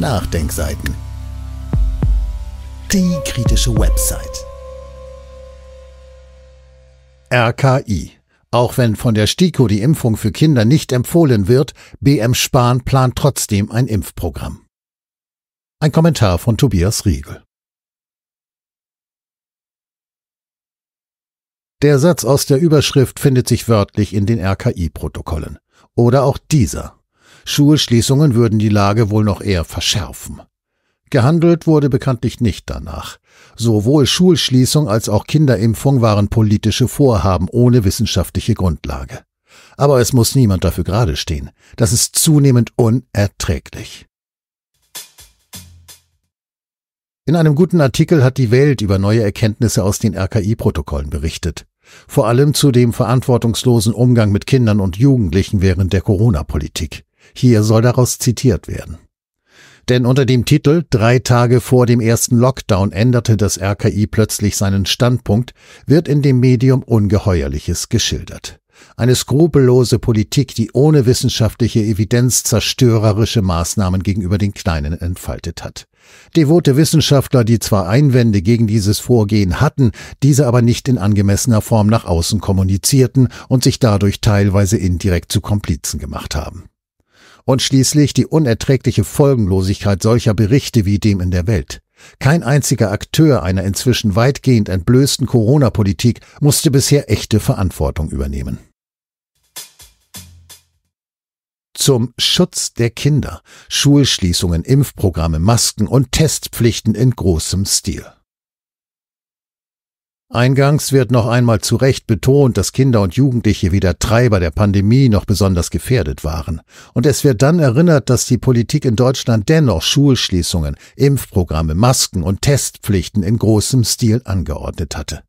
Nachdenkseiten. Die kritische Website. RKI. Auch wenn von der STIKO die Impfung für Kinder nicht empfohlen wird, BM Spahn plant trotzdem ein Impfprogramm. Ein Kommentar von Tobias Riegel. Der Satz aus der Überschrift findet sich wörtlich in den RKI-Protokollen. Oder auch dieser Schulschließungen würden die Lage wohl noch eher verschärfen. Gehandelt wurde bekanntlich nicht danach. Sowohl Schulschließung als auch Kinderimpfung waren politische Vorhaben ohne wissenschaftliche Grundlage. Aber es muss niemand dafür gerade stehen. Das ist zunehmend unerträglich. In einem guten Artikel hat die Welt über neue Erkenntnisse aus den RKI-Protokollen berichtet. Vor allem zu dem verantwortungslosen Umgang mit Kindern und Jugendlichen während der Corona-Politik. Hier soll daraus zitiert werden. Denn unter dem Titel Drei Tage vor dem ersten Lockdown änderte das RKI plötzlich seinen Standpunkt wird in dem Medium Ungeheuerliches geschildert. Eine skrupellose Politik, die ohne wissenschaftliche Evidenz zerstörerische Maßnahmen gegenüber den Kleinen entfaltet hat. Devote Wissenschaftler, die zwar Einwände gegen dieses Vorgehen hatten, diese aber nicht in angemessener Form nach außen kommunizierten und sich dadurch teilweise indirekt zu Komplizen gemacht haben und schließlich die unerträgliche Folgenlosigkeit solcher Berichte wie dem in der Welt. Kein einziger Akteur einer inzwischen weitgehend entblößten Corona-Politik musste bisher echte Verantwortung übernehmen. Zum Schutz der Kinder. Schulschließungen, Impfprogramme, Masken und Testpflichten in großem Stil. Eingangs wird noch einmal zu Recht betont, dass Kinder und Jugendliche weder Treiber der Pandemie noch besonders gefährdet waren. Und es wird dann erinnert, dass die Politik in Deutschland dennoch Schulschließungen, Impfprogramme, Masken und Testpflichten in großem Stil angeordnet hatte.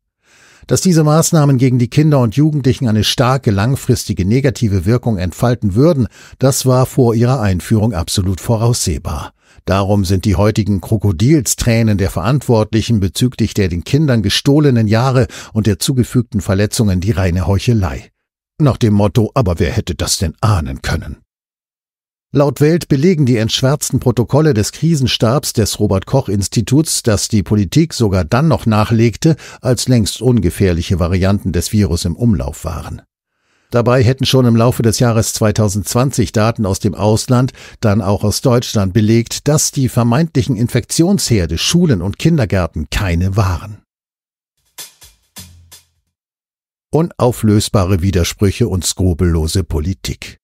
Dass diese Maßnahmen gegen die Kinder und Jugendlichen eine starke langfristige negative Wirkung entfalten würden, das war vor ihrer Einführung absolut voraussehbar. Darum sind die heutigen Krokodilstränen der Verantwortlichen bezüglich der den Kindern gestohlenen Jahre und der zugefügten Verletzungen die reine Heuchelei. Nach dem Motto, aber wer hätte das denn ahnen können? Laut Welt belegen die entschwärzten Protokolle des Krisenstabs des Robert Koch Instituts, dass die Politik sogar dann noch nachlegte, als längst ungefährliche Varianten des Virus im Umlauf waren. Dabei hätten schon im Laufe des Jahres 2020 Daten aus dem Ausland, dann auch aus Deutschland belegt, dass die vermeintlichen Infektionsherde Schulen und Kindergärten keine waren. Unauflösbare Widersprüche und skrupellose Politik.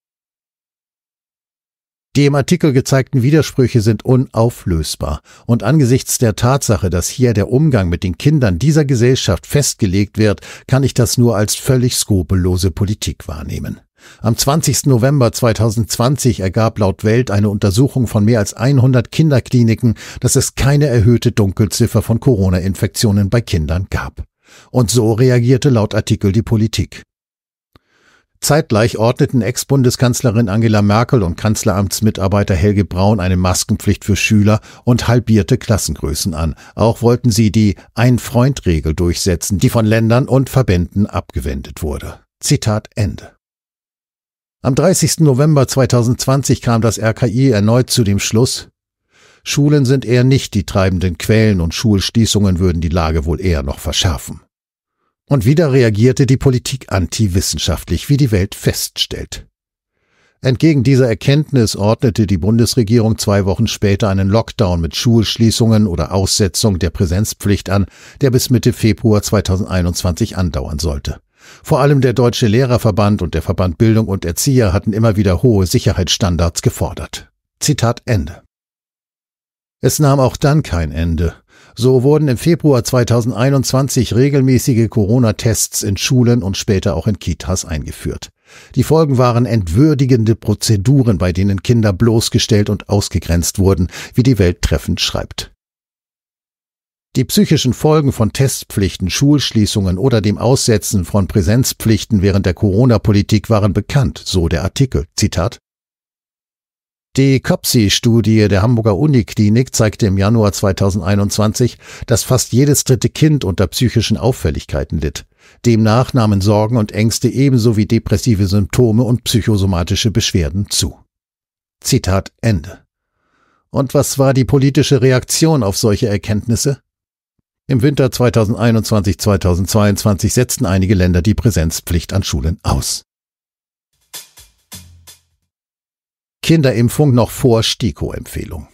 Die im Artikel gezeigten Widersprüche sind unauflösbar, und angesichts der Tatsache, dass hier der Umgang mit den Kindern dieser Gesellschaft festgelegt wird, kann ich das nur als völlig skrupellose Politik wahrnehmen. Am 20. November 2020 ergab laut Welt eine Untersuchung von mehr als 100 Kinderkliniken, dass es keine erhöhte Dunkelziffer von Corona-Infektionen bei Kindern gab. Und so reagierte laut Artikel die Politik. Zeitgleich ordneten Ex-Bundeskanzlerin Angela Merkel und Kanzleramtsmitarbeiter Helge Braun eine Maskenpflicht für Schüler und halbierte Klassengrößen an. Auch wollten sie die Ein-Freund-Regel durchsetzen, die von Ländern und Verbänden abgewendet wurde. Zitat Ende. Am 30. November 2020 kam das RKI erneut zu dem Schluss, Schulen sind eher nicht die treibenden Quellen und Schulschließungen würden die Lage wohl eher noch verschärfen. Und wieder reagierte die Politik antiwissenschaftlich, wie die Welt feststellt. Entgegen dieser Erkenntnis ordnete die Bundesregierung zwei Wochen später einen Lockdown mit Schulschließungen oder Aussetzung der Präsenzpflicht an, der bis Mitte Februar 2021 andauern sollte. Vor allem der Deutsche Lehrerverband und der Verband Bildung und Erzieher hatten immer wieder hohe Sicherheitsstandards gefordert. Zitat Ende. Es nahm auch dann kein Ende. So wurden im Februar 2021 regelmäßige Corona-Tests in Schulen und später auch in Kitas eingeführt. Die Folgen waren entwürdigende Prozeduren, bei denen Kinder bloßgestellt und ausgegrenzt wurden, wie die Welt treffend schreibt. Die psychischen Folgen von Testpflichten, Schulschließungen oder dem Aussetzen von Präsenzpflichten während der Corona-Politik waren bekannt, so der Artikel. Zitat die COPSI-Studie der Hamburger Uniklinik zeigte im Januar 2021, dass fast jedes dritte Kind unter psychischen Auffälligkeiten litt. Demnach nahmen Sorgen und Ängste ebenso wie depressive Symptome und psychosomatische Beschwerden zu. Zitat Ende. Und was war die politische Reaktion auf solche Erkenntnisse? Im Winter 2021-2022 setzten einige Länder die Präsenzpflicht an Schulen aus. Kinderimpfung noch vor STIKO-Empfehlung.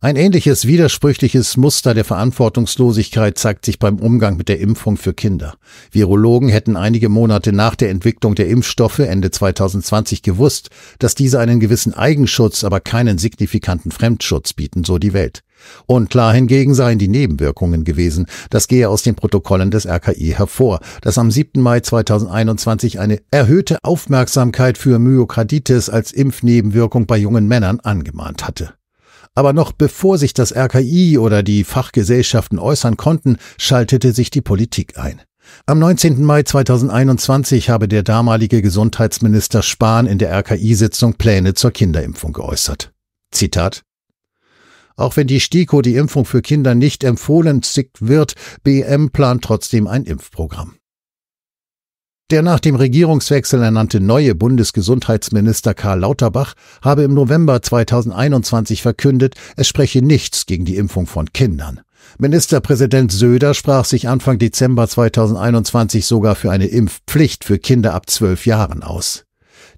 Ein ähnliches widersprüchliches Muster der Verantwortungslosigkeit zeigt sich beim Umgang mit der Impfung für Kinder. Virologen hätten einige Monate nach der Entwicklung der Impfstoffe Ende 2020 gewusst, dass diese einen gewissen Eigenschutz, aber keinen signifikanten Fremdschutz bieten, so die Welt. Unklar hingegen seien die Nebenwirkungen gewesen. Das gehe aus den Protokollen des RKI hervor, dass am 7. Mai 2021 eine erhöhte Aufmerksamkeit für Myokarditis als Impfnebenwirkung bei jungen Männern angemahnt hatte. Aber noch bevor sich das RKI oder die Fachgesellschaften äußern konnten, schaltete sich die Politik ein. Am 19. Mai 2021 habe der damalige Gesundheitsminister Spahn in der RKI-Sitzung Pläne zur Kinderimpfung geäußert. Zitat auch wenn die STIKO die Impfung für Kinder nicht empfohlen zickt wird, BM plant trotzdem ein Impfprogramm. Der nach dem Regierungswechsel ernannte neue Bundesgesundheitsminister Karl Lauterbach habe im November 2021 verkündet, es spreche nichts gegen die Impfung von Kindern. Ministerpräsident Söder sprach sich Anfang Dezember 2021 sogar für eine Impfpflicht für Kinder ab zwölf Jahren aus.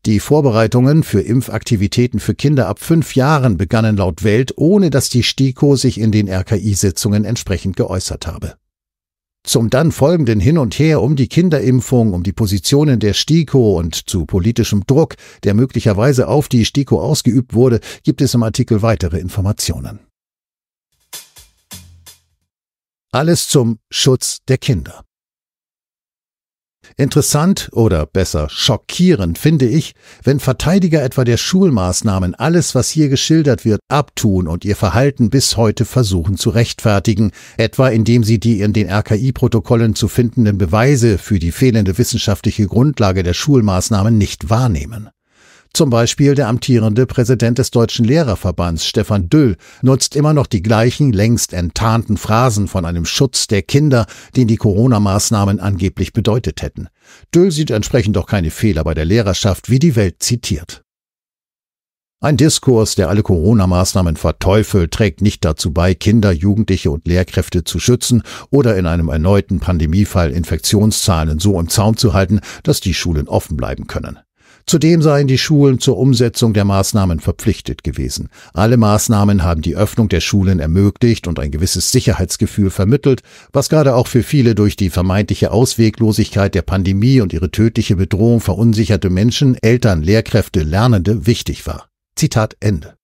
Die Vorbereitungen für Impfaktivitäten für Kinder ab fünf Jahren begannen laut Welt, ohne dass die STIKO sich in den RKI-Sitzungen entsprechend geäußert habe. Zum dann folgenden Hin und Her um die Kinderimpfung, um die Positionen der STIKO und zu politischem Druck, der möglicherweise auf die STIKO ausgeübt wurde, gibt es im Artikel weitere Informationen. Alles zum Schutz der Kinder. Interessant oder besser schockierend finde ich, wenn Verteidiger etwa der Schulmaßnahmen alles, was hier geschildert wird, abtun und ihr Verhalten bis heute versuchen zu rechtfertigen, etwa indem sie die in den RKI-Protokollen zu findenden Beweise für die fehlende wissenschaftliche Grundlage der Schulmaßnahmen nicht wahrnehmen. Zum Beispiel der amtierende Präsident des Deutschen Lehrerverbands, Stefan Düll, nutzt immer noch die gleichen längst enttarnten Phrasen von einem Schutz der Kinder, den die Corona-Maßnahmen angeblich bedeutet hätten. Düll sieht entsprechend auch keine Fehler bei der Lehrerschaft, wie die Welt zitiert. Ein Diskurs, der alle Corona-Maßnahmen verteufelt, trägt nicht dazu bei, Kinder, Jugendliche und Lehrkräfte zu schützen oder in einem erneuten Pandemiefall Infektionszahlen so im Zaum zu halten, dass die Schulen offen bleiben können. Zudem seien die Schulen zur Umsetzung der Maßnahmen verpflichtet gewesen. Alle Maßnahmen haben die Öffnung der Schulen ermöglicht und ein gewisses Sicherheitsgefühl vermittelt, was gerade auch für viele durch die vermeintliche Ausweglosigkeit der Pandemie und ihre tödliche Bedrohung verunsicherte Menschen, Eltern, Lehrkräfte, Lernende wichtig war. Zitat Ende.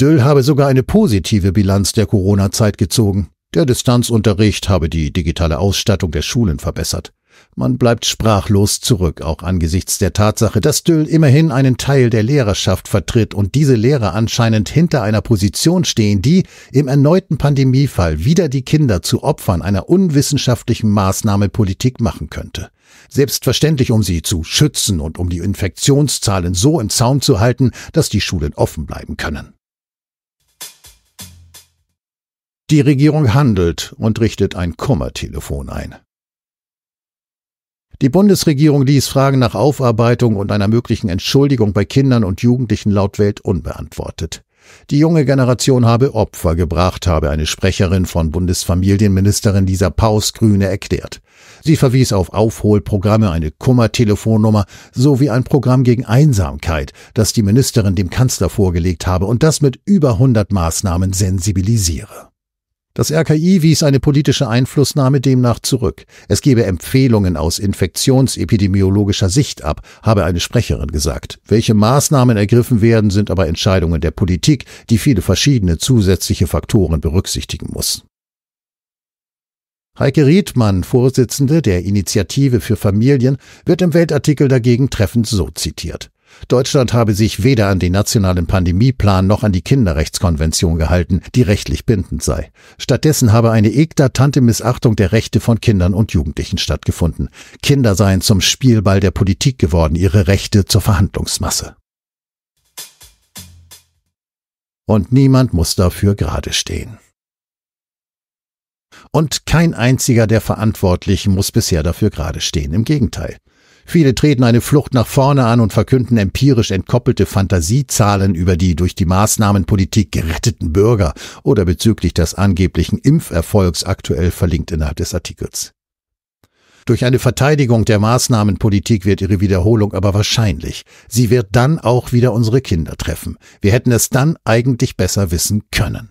Düll habe sogar eine positive Bilanz der Corona-Zeit gezogen. Der Distanzunterricht habe die digitale Ausstattung der Schulen verbessert. Man bleibt sprachlos zurück, auch angesichts der Tatsache, dass Düll immerhin einen Teil der Lehrerschaft vertritt und diese Lehrer anscheinend hinter einer Position stehen, die im erneuten Pandemiefall wieder die Kinder zu Opfern einer unwissenschaftlichen Maßnahme Politik machen könnte. Selbstverständlich, um sie zu schützen und um die Infektionszahlen so im Zaum zu halten, dass die Schulen offen bleiben können. Die Regierung handelt und richtet ein Kummertelefon ein. Die Bundesregierung ließ Fragen nach Aufarbeitung und einer möglichen Entschuldigung bei Kindern und Jugendlichen laut Welt unbeantwortet. Die junge Generation habe Opfer gebracht, habe eine Sprecherin von Bundesfamilienministerin Lisa Paus Grüne erklärt. Sie verwies auf Aufholprogramme, eine Kummertelefonnummer sowie ein Programm gegen Einsamkeit, das die Ministerin dem Kanzler vorgelegt habe und das mit über 100 Maßnahmen sensibilisiere. Das RKI wies eine politische Einflussnahme demnach zurück. Es gebe Empfehlungen aus infektionsepidemiologischer Sicht ab, habe eine Sprecherin gesagt. Welche Maßnahmen ergriffen werden, sind aber Entscheidungen der Politik, die viele verschiedene zusätzliche Faktoren berücksichtigen muss. Heike Riedmann, Vorsitzende der Initiative für Familien, wird im Weltartikel dagegen treffend so zitiert. Deutschland habe sich weder an den nationalen Pandemieplan noch an die Kinderrechtskonvention gehalten, die rechtlich bindend sei. Stattdessen habe eine eklatante Missachtung der Rechte von Kindern und Jugendlichen stattgefunden. Kinder seien zum Spielball der Politik geworden, ihre Rechte zur Verhandlungsmasse. Und niemand muss dafür gerade stehen. Und kein einziger der Verantwortlichen muss bisher dafür gerade stehen. Im Gegenteil. Viele treten eine Flucht nach vorne an und verkünden empirisch entkoppelte Fantasiezahlen über die durch die Maßnahmenpolitik geretteten Bürger oder bezüglich des angeblichen Impferfolgs aktuell verlinkt innerhalb des Artikels. Durch eine Verteidigung der Maßnahmenpolitik wird ihre Wiederholung aber wahrscheinlich. Sie wird dann auch wieder unsere Kinder treffen. Wir hätten es dann eigentlich besser wissen können.